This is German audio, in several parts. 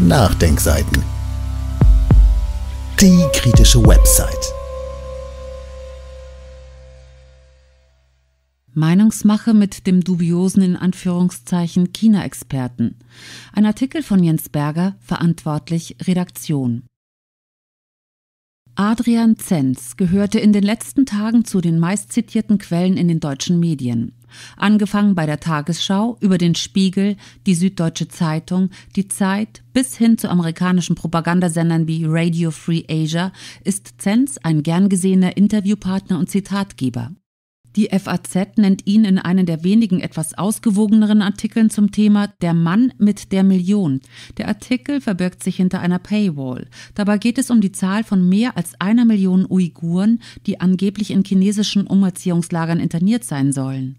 Nachdenkseiten. Die kritische Website. Meinungsmache mit dem dubiosen in Anführungszeichen China-Experten. Ein Artikel von Jens Berger, verantwortlich Redaktion. Adrian Zenz gehörte in den letzten Tagen zu den meistzitierten Quellen in den deutschen Medien. Angefangen bei der Tagesschau, über den Spiegel, die Süddeutsche Zeitung, die Zeit bis hin zu amerikanischen Propagandasendern wie Radio Free Asia ist Zenz ein gern gesehener Interviewpartner und Zitatgeber. Die FAZ nennt ihn in einem der wenigen etwas ausgewogeneren Artikeln zum Thema Der Mann mit der Million. Der Artikel verbirgt sich hinter einer Paywall. Dabei geht es um die Zahl von mehr als einer Million Uiguren, die angeblich in chinesischen Umerziehungslagern interniert sein sollen.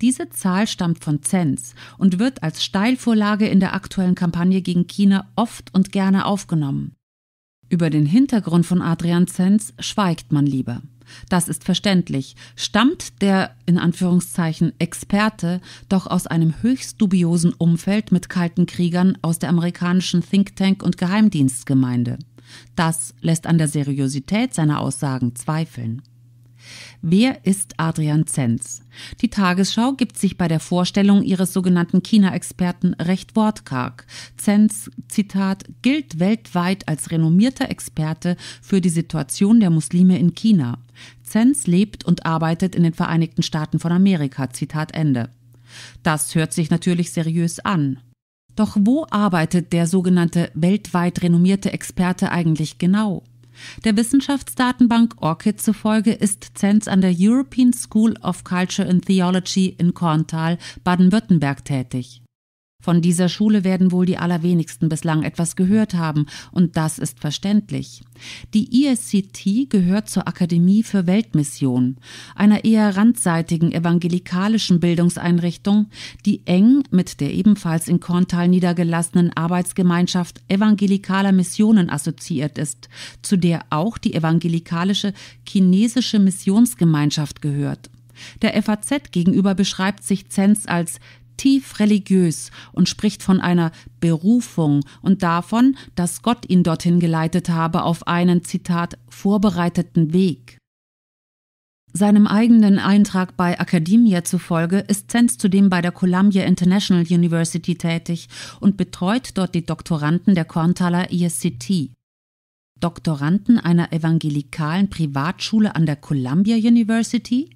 Diese Zahl stammt von Zens und wird als Steilvorlage in der aktuellen Kampagne gegen China oft und gerne aufgenommen. Über den Hintergrund von Adrian Zenz schweigt man lieber. Das ist verständlich. Stammt der in Anführungszeichen Experte doch aus einem höchst dubiosen Umfeld mit kalten Kriegern aus der amerikanischen Think Tank und Geheimdienstgemeinde. Das lässt an der Seriosität seiner Aussagen zweifeln. Wer ist Adrian Zenz? Die Tagesschau gibt sich bei der Vorstellung ihres sogenannten China-Experten recht wortkarg. Zenz, Zitat, gilt weltweit als renommierter Experte für die Situation der Muslime in China. Zenz lebt und arbeitet in den Vereinigten Staaten von Amerika. Zitat Ende. Das hört sich natürlich seriös an. Doch wo arbeitet der sogenannte weltweit renommierte Experte eigentlich genau? Der Wissenschaftsdatenbank ORCID zufolge ist Zenz an der European School of Culture and Theology in Korntal, Baden-Württemberg tätig. Von dieser Schule werden wohl die allerwenigsten bislang etwas gehört haben, und das ist verständlich. Die ISCT gehört zur Akademie für Weltmission, einer eher randseitigen evangelikalischen Bildungseinrichtung, die eng mit der ebenfalls in Korntal niedergelassenen Arbeitsgemeinschaft evangelikaler Missionen assoziiert ist, zu der auch die evangelikalische chinesische Missionsgemeinschaft gehört. Der FAZ gegenüber beschreibt sich Zenz als tief religiös und spricht von einer Berufung und davon, dass Gott ihn dorthin geleitet habe auf einen, Zitat, vorbereiteten Weg. Seinem eigenen Eintrag bei Academia zufolge ist Zenz zudem bei der Columbia International University tätig und betreut dort die Doktoranden der Korntaler ESCT. Doktoranden einer evangelikalen Privatschule an der Columbia University?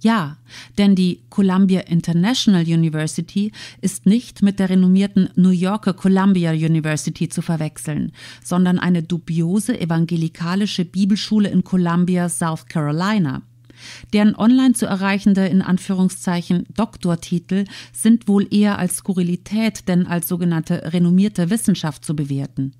Ja, denn die Columbia International University ist nicht mit der renommierten New Yorker Columbia University zu verwechseln, sondern eine dubiose evangelikalische Bibelschule in Columbia, South Carolina. Deren online zu erreichende in Anführungszeichen Doktortitel sind wohl eher als Skurrilität denn als sogenannte renommierte Wissenschaft zu bewerten.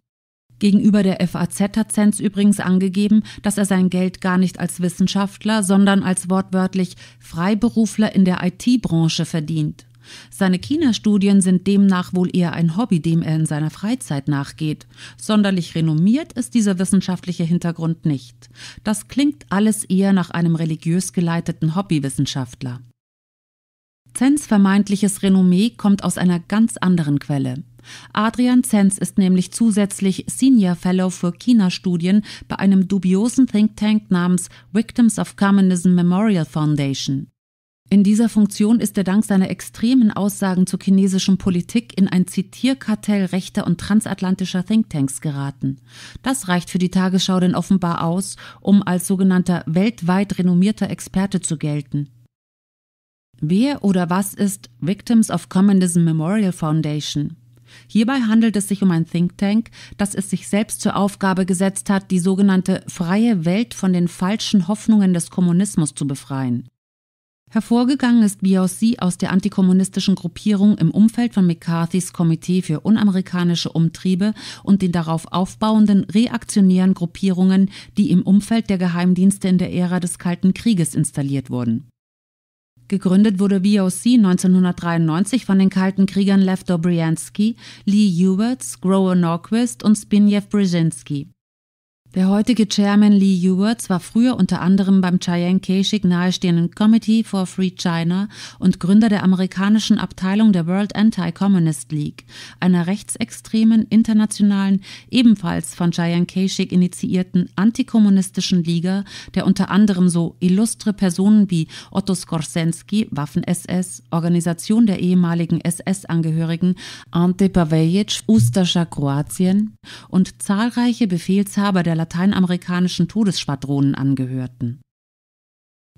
Gegenüber der FAZ hat Zenz übrigens angegeben, dass er sein Geld gar nicht als Wissenschaftler, sondern als wortwörtlich Freiberufler in der IT-Branche verdient. Seine China-Studien sind demnach wohl eher ein Hobby, dem er in seiner Freizeit nachgeht. Sonderlich renommiert ist dieser wissenschaftliche Hintergrund nicht. Das klingt alles eher nach einem religiös geleiteten Hobbywissenschaftler. Zens vermeintliches Renommee kommt aus einer ganz anderen Quelle. Adrian Zenz ist nämlich zusätzlich Senior Fellow für China-Studien bei einem dubiosen Think Tank namens Victims of Communism Memorial Foundation. In dieser Funktion ist er dank seiner extremen Aussagen zur chinesischen Politik in ein Zitierkartell rechter und transatlantischer Thinktanks geraten. Das reicht für die Tagesschau denn offenbar aus, um als sogenannter weltweit renommierter Experte zu gelten. Wer oder was ist Victims of Communism Memorial Foundation? Hierbei handelt es sich um ein Think Tank, das es sich selbst zur Aufgabe gesetzt hat, die sogenannte freie Welt von den falschen Hoffnungen des Kommunismus zu befreien. Hervorgegangen ist BOC aus der antikommunistischen Gruppierung im Umfeld von McCarthys Komitee für unamerikanische Umtriebe und den darauf aufbauenden reaktionären Gruppierungen, die im Umfeld der Geheimdienste in der Ära des Kalten Krieges installiert wurden. Gegründet wurde VOC 1993 von den kalten Kriegern Lev Dobriansky, Lee Hubert, Grover Norquist und Zbigniew Brzezinski. Der heutige Chairman Lee Ewers war früher unter anderem beim Chiang Kai-shek nahestehenden Committee for Free China und Gründer der amerikanischen Abteilung der World Anti-Communist League, einer rechtsextremen, internationalen, ebenfalls von Chiang Kai-shek initiierten antikommunistischen Liga, der unter anderem so illustre Personen wie Otto Skorsensky, Waffen-SS, Organisation der ehemaligen SS-Angehörigen, Ante Pavelic, Ustascha Kroatien und zahlreiche Befehlshaber der lateinamerikanischen Todesschwadronen angehörten.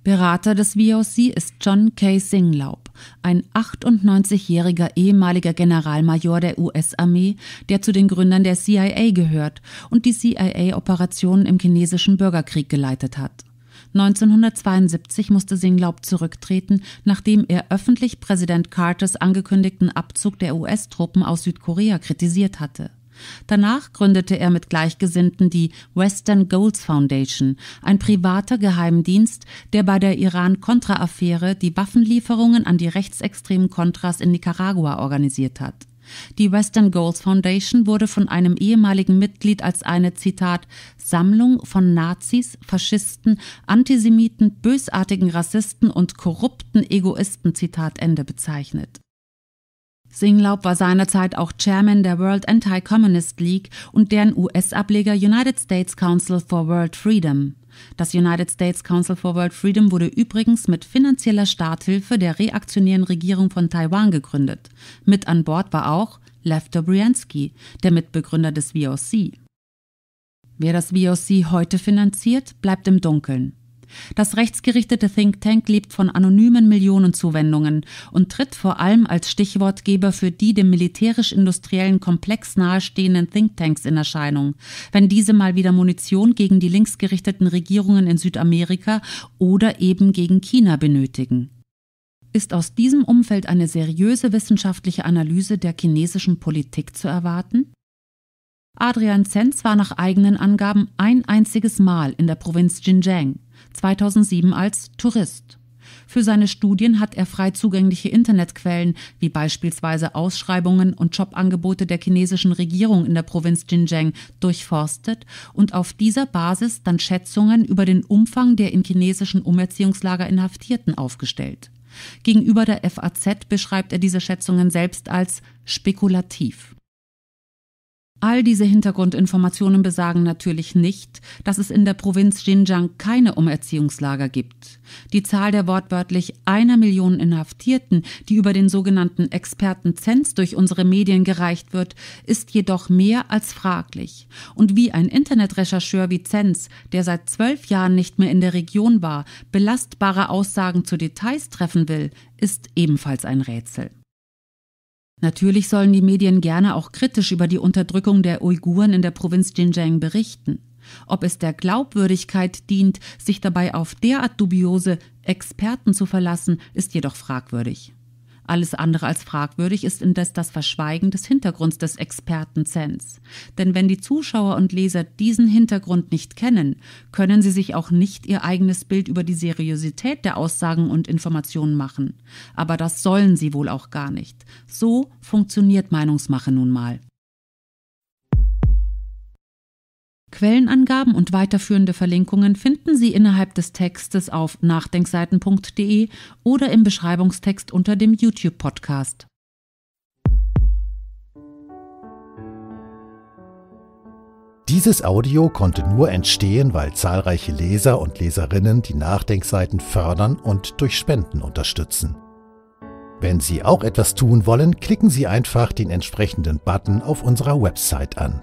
Berater des VOC ist John K. Singlaub, ein 98-jähriger ehemaliger Generalmajor der US-Armee, der zu den Gründern der CIA gehört und die CIA-Operationen im chinesischen Bürgerkrieg geleitet hat. 1972 musste Singlaub zurücktreten, nachdem er öffentlich Präsident Carters angekündigten Abzug der US-Truppen aus Südkorea kritisiert hatte. Danach gründete er mit Gleichgesinnten die Western Goals Foundation, ein privater Geheimdienst, der bei der Iran-Contra-Affäre die Waffenlieferungen an die rechtsextremen Contras in Nicaragua organisiert hat. Die Western Goals Foundation wurde von einem ehemaligen Mitglied als eine Zitat Sammlung von Nazis, Faschisten, Antisemiten, bösartigen Rassisten und korrupten Egoisten Zitat Ende bezeichnet. Singlaub war seinerzeit auch Chairman der World Anti-Communist League und deren US-Ableger United States Council for World Freedom. Das United States Council for World Freedom wurde übrigens mit finanzieller Starthilfe der reaktionären Regierung von Taiwan gegründet. Mit an Bord war auch Lev Dobriansky, der Mitbegründer des VOC. Wer das VOC heute finanziert, bleibt im Dunkeln. Das rechtsgerichtete Think Tank lebt von anonymen Millionenzuwendungen und tritt vor allem als Stichwortgeber für die dem militärisch-industriellen Komplex nahestehenden Think Tanks in Erscheinung, wenn diese mal wieder Munition gegen die linksgerichteten Regierungen in Südamerika oder eben gegen China benötigen. Ist aus diesem Umfeld eine seriöse wissenschaftliche Analyse der chinesischen Politik zu erwarten? Adrian Zenz war nach eigenen Angaben ein einziges Mal in der Provinz Xinjiang. 2007 als Tourist. Für seine Studien hat er frei zugängliche Internetquellen, wie beispielsweise Ausschreibungen und Jobangebote der chinesischen Regierung in der Provinz Xinjiang, durchforstet und auf dieser Basis dann Schätzungen über den Umfang der in chinesischen Umerziehungslager Inhaftierten aufgestellt. Gegenüber der FAZ beschreibt er diese Schätzungen selbst als spekulativ. All diese Hintergrundinformationen besagen natürlich nicht, dass es in der Provinz Xinjiang keine Umerziehungslager gibt. Die Zahl der wortwörtlich einer Million Inhaftierten, die über den sogenannten Expertenzens durch unsere Medien gereicht wird, ist jedoch mehr als fraglich. Und wie ein Internetrechercheur wie Zenz, der seit zwölf Jahren nicht mehr in der Region war, belastbare Aussagen zu Details treffen will, ist ebenfalls ein Rätsel. Natürlich sollen die Medien gerne auch kritisch über die Unterdrückung der Uiguren in der Provinz Xinjiang berichten. Ob es der Glaubwürdigkeit dient, sich dabei auf derart dubiose Experten zu verlassen, ist jedoch fragwürdig. Alles andere als fragwürdig ist indes das Verschweigen des Hintergrunds des Experten Expertenzens. Denn wenn die Zuschauer und Leser diesen Hintergrund nicht kennen, können sie sich auch nicht ihr eigenes Bild über die Seriosität der Aussagen und Informationen machen. Aber das sollen sie wohl auch gar nicht. So funktioniert Meinungsmache nun mal. Quellenangaben und weiterführende Verlinkungen finden Sie innerhalb des Textes auf nachdenkseiten.de oder im Beschreibungstext unter dem YouTube-Podcast. Dieses Audio konnte nur entstehen, weil zahlreiche Leser und Leserinnen die Nachdenkseiten fördern und durch Spenden unterstützen. Wenn Sie auch etwas tun wollen, klicken Sie einfach den entsprechenden Button auf unserer Website an.